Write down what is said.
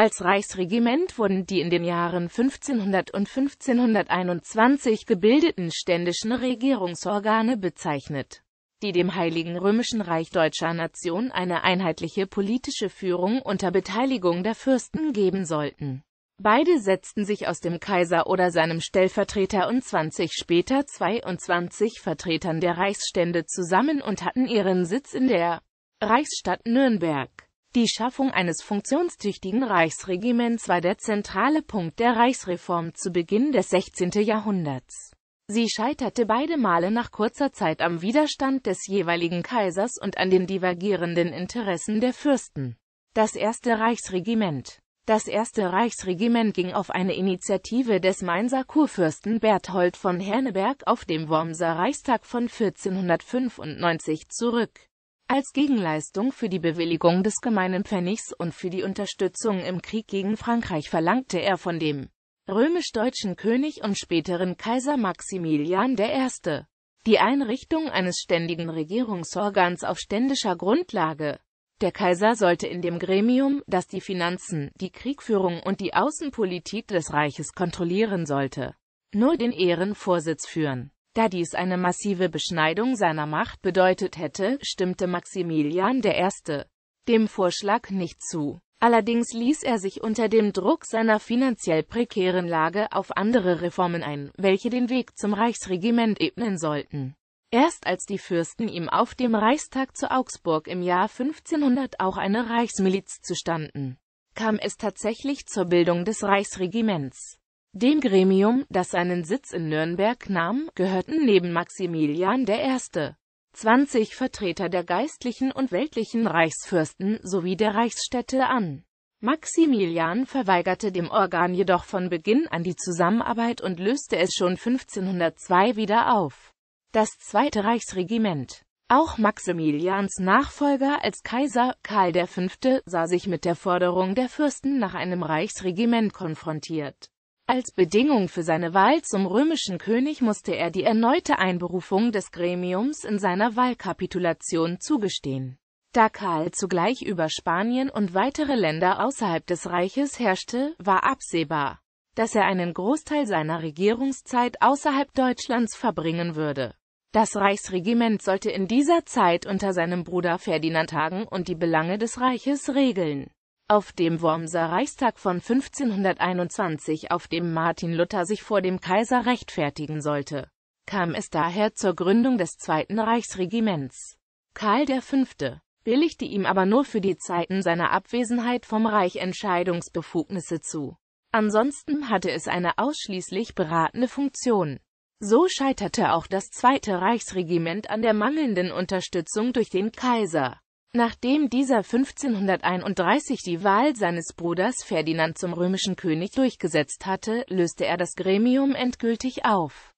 Als Reichsregiment wurden die in den Jahren 1500 und 1521 gebildeten ständischen Regierungsorgane bezeichnet, die dem Heiligen Römischen Reich deutscher Nation eine einheitliche politische Führung unter Beteiligung der Fürsten geben sollten. Beide setzten sich aus dem Kaiser oder seinem Stellvertreter und 20 später 22 Vertretern der Reichsstände zusammen und hatten ihren Sitz in der Reichsstadt Nürnberg. Die Schaffung eines funktionstüchtigen Reichsregiments war der zentrale Punkt der Reichsreform zu Beginn des 16. Jahrhunderts. Sie scheiterte beide Male nach kurzer Zeit am Widerstand des jeweiligen Kaisers und an den divergierenden Interessen der Fürsten. Das erste Reichsregiment Das erste Reichsregiment ging auf eine Initiative des Mainzer Kurfürsten Berthold von Herneberg auf dem Wormser Reichstag von 1495 zurück als Gegenleistung für die Bewilligung des gemeinen Pfennigs und für die Unterstützung im Krieg gegen Frankreich verlangte er von dem römisch-deutschen König und späteren Kaiser Maximilian I. die Einrichtung eines ständigen Regierungsorgans auf ständischer Grundlage. Der Kaiser sollte in dem Gremium, das die Finanzen, die Kriegführung und die Außenpolitik des Reiches kontrollieren sollte, nur den Ehrenvorsitz führen. Da dies eine massive Beschneidung seiner Macht bedeutet hätte, stimmte Maximilian I. dem Vorschlag nicht zu. Allerdings ließ er sich unter dem Druck seiner finanziell prekären Lage auf andere Reformen ein, welche den Weg zum Reichsregiment ebnen sollten. Erst als die Fürsten ihm auf dem Reichstag zu Augsburg im Jahr 1500 auch eine Reichsmiliz zustanden, kam es tatsächlich zur Bildung des Reichsregiments. Dem Gremium, das seinen Sitz in Nürnberg nahm, gehörten neben Maximilian I. 20 Vertreter der geistlichen und weltlichen Reichsfürsten sowie der Reichsstädte an. Maximilian verweigerte dem Organ jedoch von Beginn an die Zusammenarbeit und löste es schon 1502 wieder auf. Das Zweite Reichsregiment auch Maximilians Nachfolger als Kaiser, Karl V., sah sich mit der Forderung der Fürsten nach einem Reichsregiment konfrontiert. Als Bedingung für seine Wahl zum römischen König musste er die erneute Einberufung des Gremiums in seiner Wahlkapitulation zugestehen. Da Karl zugleich über Spanien und weitere Länder außerhalb des Reiches herrschte, war absehbar, dass er einen Großteil seiner Regierungszeit außerhalb Deutschlands verbringen würde. Das Reichsregiment sollte in dieser Zeit unter seinem Bruder Ferdinand Hagen und die Belange des Reiches regeln auf dem Wormser Reichstag von 1521, auf dem Martin Luther sich vor dem Kaiser rechtfertigen sollte, kam es daher zur Gründung des Zweiten Reichsregiments. Karl V. billigte ihm aber nur für die Zeiten seiner Abwesenheit vom Reich Entscheidungsbefugnisse zu. Ansonsten hatte es eine ausschließlich beratende Funktion. So scheiterte auch das Zweite Reichsregiment an der mangelnden Unterstützung durch den Kaiser. Nachdem dieser 1531 die Wahl seines Bruders Ferdinand zum römischen König durchgesetzt hatte, löste er das Gremium endgültig auf